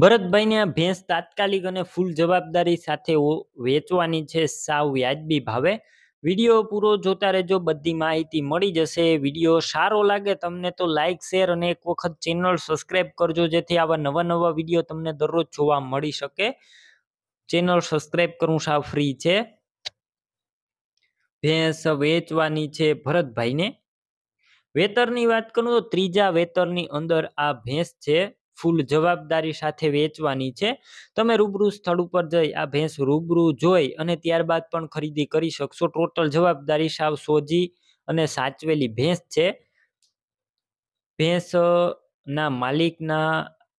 ભરતભાઈને આ ભેંસ તાત્કાલિક અને ફૂલ જવાબદારી સાથે વેચવાની છે સાવ વ્યાજબી ભાવે વિડીયો પૂરો જોતા રહેજો બધી માહિતી મળી જશે વિડીયો સારો લાગે તમને તો લાઇક શેર અને એક વખત ચેનલ સબસ્ક્રાઈબ કરજો જેથી આવા નવા નવા વિડીયો તમને દરરોજ જોવા મળી શકે ચેનલ સબસ્ક્રાઈબ કરવું સાવ ફ્રી છે ભેંસ વેચવાની છે ભરતભાઈને વેતરની વાત કરું તો ત્રીજા વેતરની અંદર આ ભેંસ છે ફૂલ જવાબદારી સાથે વેચવાની છે તમે રૂબરૂ સ્થળ ઉપર જઈ આ ભેંસ રૂબરૂ જોઈ અને ત્યારબાદ પણ ખરીદી કરી શકશો ટોટલ જવાબદારી સાવ સોજી અને સાચવેલી ભેંસ છે ભેંસના માલિકના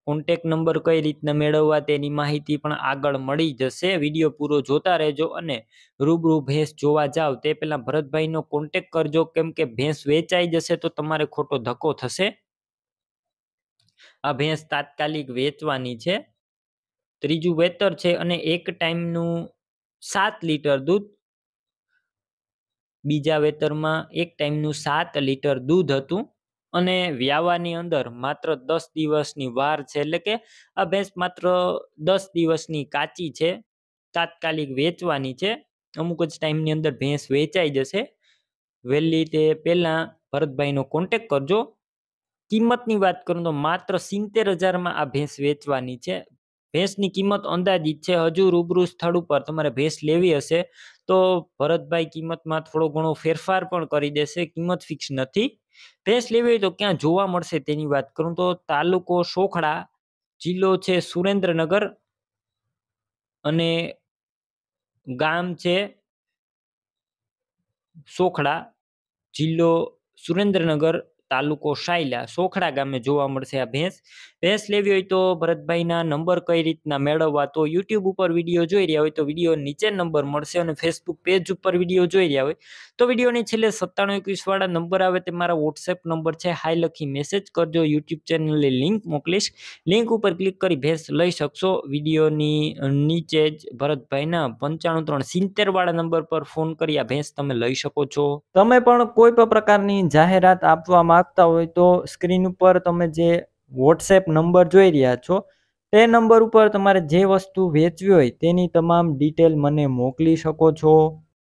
કોન્ટેક નંબર કઈ રીતના મેળવવા તેની માહિતી પણ આગળ મળી જશે વિડીયો પૂરો જોતા રહેજો અને રૂબરૂ ભેંસ જોવા જાવ તે પહેલાં ભરતભાઈનો કોન્ટેક કરજો કેમ કે ભેંસ વેચાઈ જશે તો તમારે ખોટો ધક્કો થશે આ ભેંસ તાત્કાલિક વેચવાની છે ત્રીજું વેતર છે અને એક ટાઈમનું સાત લીટર દૂધ બીજા વેતરમાં એક ટાઈમનું સાત લીટર દૂધ હતું અને વ્યાવાની અંદર માત્ર દસ દિવસની વાર છે એટલે કે આ ભેંસ માત્ર દસ દિવસની કાચી છે તાત્કાલિક વેચવાની છે અમુક જ ટાઈમની અંદર ભેંસ વેચાઈ જશે વહેલી તે પહેલાં ભરતભાઈનો કોન્ટેક કરજો કિંમતની વાત કરું તો માત્ર સિત્તેર હજારમાં આ ભેંસ વેચવાની છે ભેંસની કિંમત અંદાજિત છે હજુ રૂબરૂ સ્થળ ઉપર તમારે ભેંસ લેવી હશે તો ભરતભાઈ કિંમતમાં થોડો ઘણો ફેરફાર પણ કરી દેશે કિંમત ફિક્સ નથી ભેંસ લેવી તો ક્યાં જોવા મળશે તેની વાત કરું તો તાલુકો સોખડા જિલ્લો છે સુરેન્દ્રનગર અને ગામ છે સોખડા જિલ્લો સુરેન્દ્રનગર તાલુકો સાયલા સોખડા ગામે જોવા મળશે આ ભેંસ ભેંસ લેવી હોય તો ભરતભાઈના નંબર કઈ રીતના મેળવવા તો યુટ્યુબ ઉપર વિડીયો જોઈ રહ્યા હોય તો વિડીયો નીચે નંબર મળશે અને ફેસબુક પેજ ઉપર વિડીયો જોઈ રહ્યા હોય તો વિડીયોની છેલ્લે સત્તાણું એકવીસ વાળા નંબર આવે તે મારા વોટ્સએપ નંબર છે હાઈ લખી મેસેજ કરજો યુટ્યુબ ચેનલની લિંક મોકલીશ લિંક ઉપર ક્લિક કરી ભેંસ લઈ શકશો વિડીયોની નીચે જ ભરતભાઈના પંચાણું ત્રણ સિત્તેર વાળા નંબર પર ફોન કરી આ ભેંસ તમે લઈ શકો છો તમે પણ કોઈ પણ પ્રકારની જાહેરાત આપવા માંગો આપતા હોય તો સ્ક્રીન ઉપર તમે જે વોટ્સએપ નંબર જોઈ રહ્યા છો તે નંબર ઉપર તમારે જે વસ્તુ વેચવી હોય તેની તમામ ડિટેલ મને મોકલી શકો છો